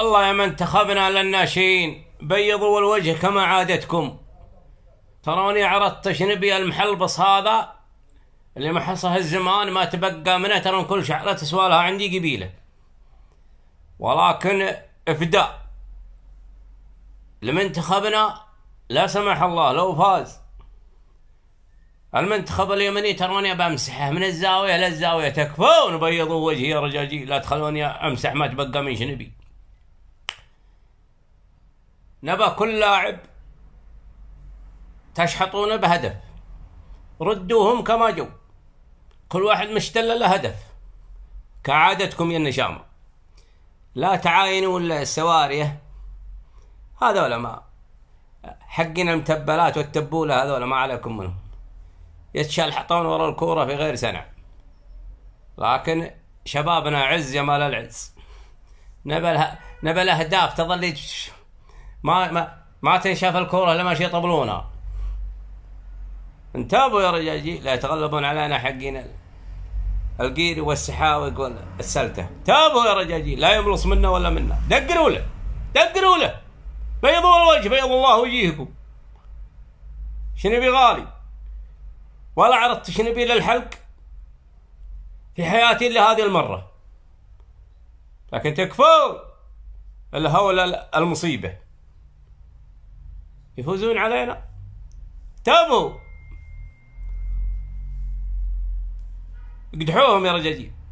الله يا من انتخبنا للناشئين بيضوا الوجه كما عادتكم تروني عرضت شنبي المحلبص هذا اللي محصه الزمان ما تبقى منه ترى كل شعرة تسوالها عندي قبيلة ولكن إفداء لمنتخبنا لا سمح الله لو فاز المنتخب اليمني تروني بمسحه من الزاوية للزاوية تكفون بيضوا وجهي يا رجاجيل لا تخلوني أمسح ما تبقى من شنبي نبى كل لاعب تشحطونه بهدف ردوهم كما جو كل واحد مشتل له هدف كعادتكم يا النشامة لا تعاينوا ولا السواريه هذول ما حقنا المتبلات والتبولة هذول ما عليكم منهم يتشال حطون ورا الكورة في غير سنة لكن شبابنا عز يا مال العز نبى نبى الأهداف تظل ما ما ما تنشاف الكوره لما شي يطبلونها انتبهوا يا رجال لا يتغلبون علينا حقين القيري والسحاوق والسلته تابوا يا رجاجيل لا يملص منا ولا منا دقروا له دقروا له بيضوا الوجه بيض الله وجيهكم شنو غالي ولا عرضت شنو بي للحلق في حياتي الا هذه المره لكن تكفون الهول المصيبه يفوزون علينا تابوا اقدحوهم يا رجاجيل